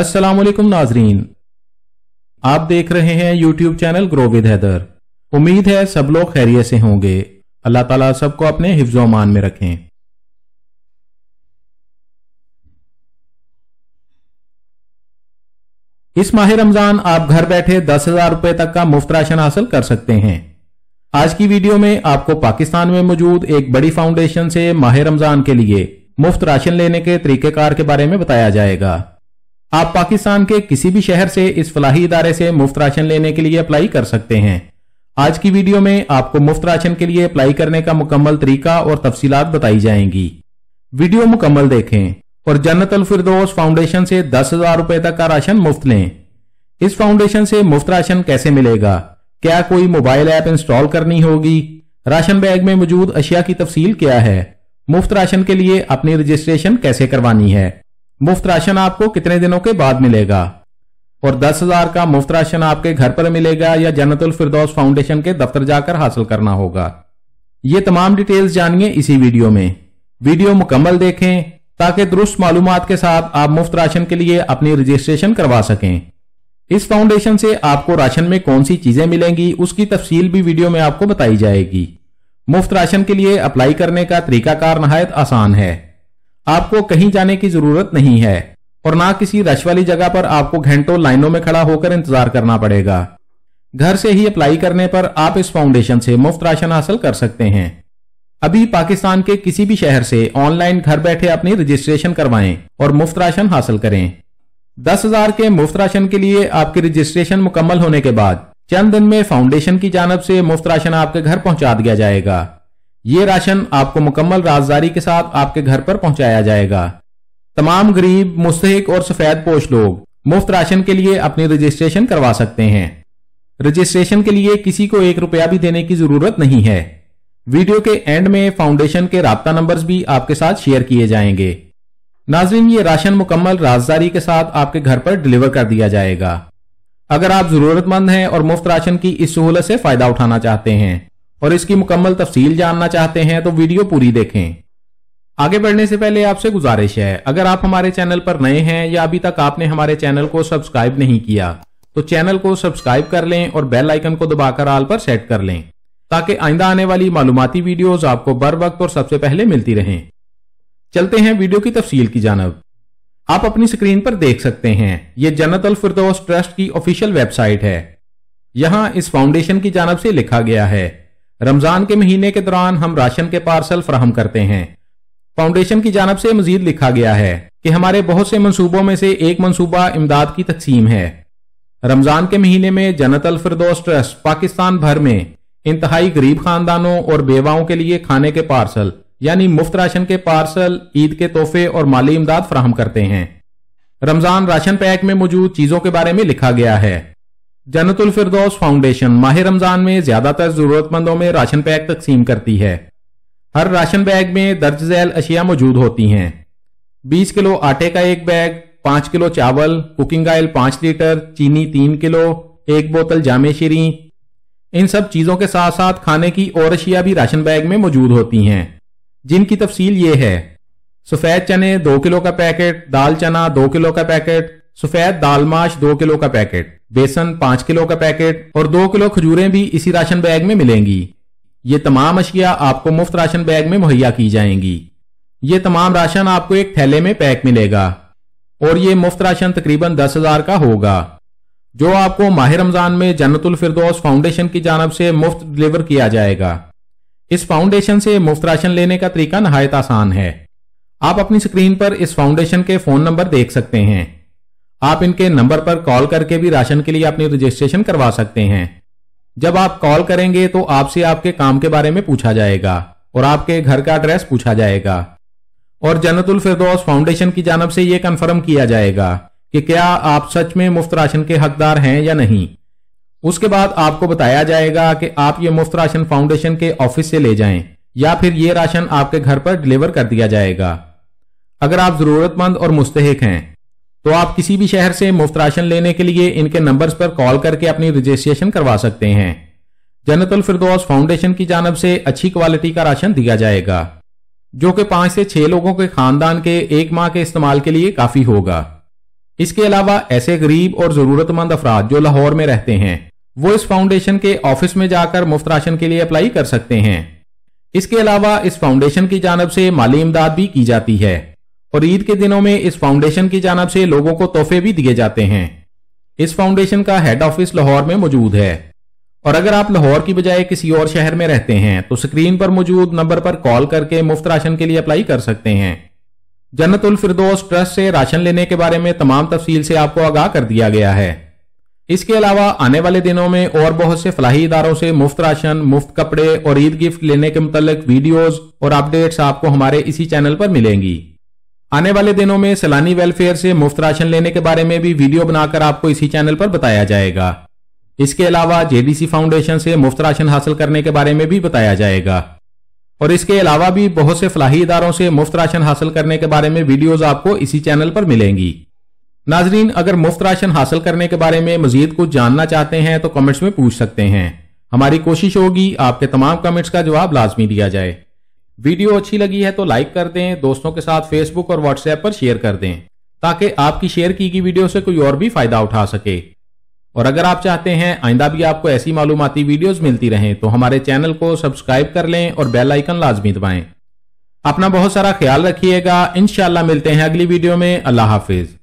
अस्सलाम वालेकुम नाजरीन आप देख रहे हैं YouTube channel grow with Haider उम्मीद है सब लोग खैरियत से होंगे अल्लाह ताला सबको अपने हिफ्ज मान में रखें इस माह रमजान आप घर बैठे दस हजार रुपए तक का मुफ्त राशन हासिल कर सकते हैं आज की वीडियो में आपको पाकिस्तान में मौजूद एक बड़ी फाउंडेशन से माह रमजान के लिए मुफ्त राशन लेने के तरीकेकार के बारे में बताया जाएगा आप पाकिस्तान के किसी भी शहर से इस फलाही इदारे से मुफ्त राशन लेने के लिए अप्लाई कर सकते हैं आज की वीडियो में आपको मुफ्त राशन के लिए अप्लाई करने का मुकम्मल तरीका और तफसीलात बताई जाएंगी वीडियो मुकम्मल देखें और जन्नत अलफरदोस फाउंडेशन से दस हजार रुपए तक का राशन मुफ्त लें इस फाउंडेशन से मुफ्त राशन कैसे मिलेगा क्या कोई मोबाइल ऐप इंस्टॉल करनी होगी राशन बैग में मौजूद अशिया की तफसील क्या है मुफ्त राशन के लिए अपनी रजिस्ट्रेशन कैसे करवानी है मुफ्त राशन आपको कितने दिनों के बाद मिलेगा और दस हजार का मुफ्त राशन आपके घर पर मिलेगा या जन्नतुल फिरदौस फाउंडेशन के दफ्तर जाकर हासिल करना होगा ये तमाम डिटेल्स जानिए इसी वीडियो में वीडियो मुकम्मल देखें ताकि दुरुस्त मालूम के साथ आप मुफ्त राशन के लिए अपनी रजिस्ट्रेशन करवा सकें इस फाउंडेशन से आपको राशन में कौन सी चीजें मिलेंगी उसकी तफसील भी वीडियो में आपको बताई जाएगी मुफ्त राशन के लिए अप्लाई करने का तरीकाकार नहायत आसान है आपको कहीं जाने की जरूरत नहीं है और ना किसी रश वाली जगह पर आपको घंटों लाइनों में खड़ा होकर इंतजार करना पड़ेगा घर से ही अप्लाई करने पर आप इस फाउंडेशन से मुफ्त राशन हासिल कर सकते हैं अभी पाकिस्तान के किसी भी शहर से ऑनलाइन घर बैठे अपनी रजिस्ट्रेशन करवाएं और मुफ्त राशन हासिल करें दस हजार के मुफ्त राशन के लिए आपकी रजिस्ट्रेशन मुकम्मल होने के बाद चंद दिन में फाउंडेशन की जानब से मुफ्त राशन आपके घर पहुंचा दिया जाएगा ये राशन आपको मुकम्मल राजदारी के साथ आपके घर पर पहुंचाया जाएगा तमाम गरीब मुस्तक और सफेद पोष लोग मुफ्त राशन के लिए अपनी रजिस्ट्रेशन करवा सकते हैं रजिस्ट्रेशन के लिए किसी को एक रुपया भी देने की जरूरत नहीं है वीडियो के एंड में फाउंडेशन के रबता नंबर्स भी आपके साथ शेयर किए जाएंगे नाजिम ये राशन मुकम्मल राजदारी के साथ आपके घर पर डिलीवर कर दिया जाएगा अगर आप जरूरतमंद हैं और मुफ्त राशन की इस सहूलत से फायदा उठाना चाहते हैं और इसकी मुकम्मल तफसील जानना चाहते हैं तो वीडियो पूरी देखें आगे बढ़ने से पहले आपसे गुजारिश है अगर आप हमारे चैनल पर नए हैं या अभी तक आपने हमारे चैनल को सब्सक्राइब नहीं किया तो चैनल को सब्सक्राइब कर लें और बेल आइकन को दबाकर आल पर सेट कर लें ताकि आइंदा आने वाली मालूमती वीडियोज आपको बर वक्त और सबसे पहले मिलती रहें चलते हैं वीडियो की तफसील की जानब आप अपनी स्क्रीन पर देख सकते हैं ये जन्नत अलफरदोस ट्रस्ट की ऑफिशियल वेबसाइट है यहां इस फाउंडेशन की जानब से लिखा गया है रमजान के महीने के दौरान हम राशन के पार्सल फ्राहम करते हैं फाउंडेशन की जानब से मजीद लिखा गया है कि हमारे बहुत से मनसूबों में से एक मनसूबा इमदाद की तकसीम है रमजान के महीने में जनत अलफरदोस ट्रस्ट पाकिस्तान भर में इंतहाई गरीब खानदानों और बेवाओं के लिए खाने के पार्सल यानी मुफ्त राशन के पार्सल ईद के तोहफे और माली इमदाद फ्राहम करते हैं रमजान राशन पैक में मौजूद चीजों के बारे में लिखा गया है जनतुल फिरदौस फाउंडेशन माह रमजान में ज्यादातर जरूरतमंदों में राशन बैग तकसीम करती है हर राशन बैग में दर्ज झैल अशिया मौजूद होती हैं 20 किलो आटे का एक बैग 5 किलो चावल कुकिंग ऑयल 5 लीटर चीनी 3 किलो एक बोतल जामे शरी इन सब चीजों के साथ साथ खाने की और अशिया भी राशन बैग में मौजूद होती हैं जिनकी तफसील ये है सफेद चने दो किलो का पैकेट दाल चना दो किलो का पैकेट सफेद माश दो किलो का पैकेट बेसन पांच किलो का पैकेट और दो किलो खजूरें भी इसी राशन बैग में मिलेंगी ये तमाम अशिया आपको मुफ्त राशन बैग में मुहैया की जाएंगी ये तमाम राशन आपको एक थैले में पैक मिलेगा और ये मुफ्त राशन तकरीबन दस हजार का होगा जो आपको माहिर रमजान में जन्नतुल फिरदौस फाउंडेशन की जानब से मुफ्त डिलीवर किया जाएगा इस फाउंडेशन से मुफ्त राशन लेने का तरीका नहायत आसान है आप अपनी स्क्रीन पर इस फाउंडेशन के फोन नंबर देख सकते हैं आप इनके नंबर पर कॉल करके भी राशन के लिए अपनी रजिस्ट्रेशन करवा सकते हैं जब आप कॉल करेंगे तो आपसे आपके काम के बारे में पूछा जाएगा और आपके घर का एड्रेस पूछा जाएगा और जन्नतुल फिरदौस फाउंडेशन की जानब से यह कन्फर्म किया जाएगा कि क्या आप सच में मुफ्त राशन के हकदार हैं या नहीं उसके बाद आपको बताया जाएगा कि आप ये मुफ्त राशन फाउंडेशन के ऑफिस से ले जाएं या फिर ये राशन आपके घर पर डिलीवर कर दिया जाएगा अगर आप जरूरतमंद और मुस्तहक हैं तो आप किसी भी शहर से मुफ्त राशन लेने के लिए इनके नंबर्स पर कॉल करके अपनी रजिस्ट्रेशन करवा सकते हैं जनतुल फिरदौस फाउंडेशन की जानब से अच्छी क्वालिटी का राशन दिया जाएगा जो कि पांच से छह लोगों के खानदान के एक माह के इस्तेमाल के लिए काफी होगा इसके अलावा ऐसे गरीब और जरूरतमंद अफराद जो लाहौर में रहते हैं वो इस फाउंडेशन के ऑफिस में जाकर मुफ्त राशन के लिए अप्लाई कर सकते हैं इसके अलावा इस फाउंडेशन की जानब से माली इमदाद भी की जाती है और ईद के दिनों में इस फाउंडेशन की जानब से लोगों को तोहफे भी दिए जाते हैं इस फाउंडेशन का हेड ऑफिस लाहौर में मौजूद है और अगर आप लाहौर की बजाय किसी और शहर में रहते हैं तो स्क्रीन पर मौजूद नंबर पर कॉल करके मुफ्त राशन के लिए अप्लाई कर सकते हैं जन्नतुल फिरदौस ट्रस्ट से राशन लेने के बारे में तमाम तफसील से आपको आगाह कर दिया गया है इसके अलावा आने वाले दिनों में और बहुत से फलाही इदारों से मुफ्त राशन मुफ्त कपड़े और ईद गिफ्ट लेने के मुतल वीडियोज और अपडेट्स आपको हमारे इसी चैनल पर मिलेंगी आने वाले दिनों में सैलानी वेलफेयर से मुफ्त राशन लेने के बारे में भी वीडियो बनाकर आपको इसी चैनल पर बताया जाएगा इसके अलावा जेडीसी फाउंडेशन से मुफ्त राशन हासिल करने के बारे में भी बताया जाएगा और इसके अलावा भी बहुत से फलाही इदारों से मुफ्त राशन हासिल करने के बारे में वीडियोज आपको इसी चैनल पर मिलेंगी नाजरीन अगर मुफ्त राशन हासिल करने के बारे में मजीद कुछ जानना चाहते हैं तो कमेंट्स में पूछ सकते हैं हमारी कोशिश होगी आपके तमाम कमेंट्स का जवाब लाजमी दिया जाए वीडियो अच्छी लगी है तो लाइक कर दें दोस्तों के साथ फेसबुक और व्हाट्सएप पर शेयर कर दें ताकि आपकी शेयर की गई वीडियो से कोई और भी फायदा उठा सके और अगर आप चाहते हैं आइंदा भी आपको ऐसी मालूमती वीडियोस मिलती रहें तो हमारे चैनल को सब्सक्राइब कर लें और बेल आइकन लाजमी दबाएं अपना बहुत सारा ख्याल रखिएगा इनशाला मिलते हैं अगली वीडियो में अल्लाह हाफिज़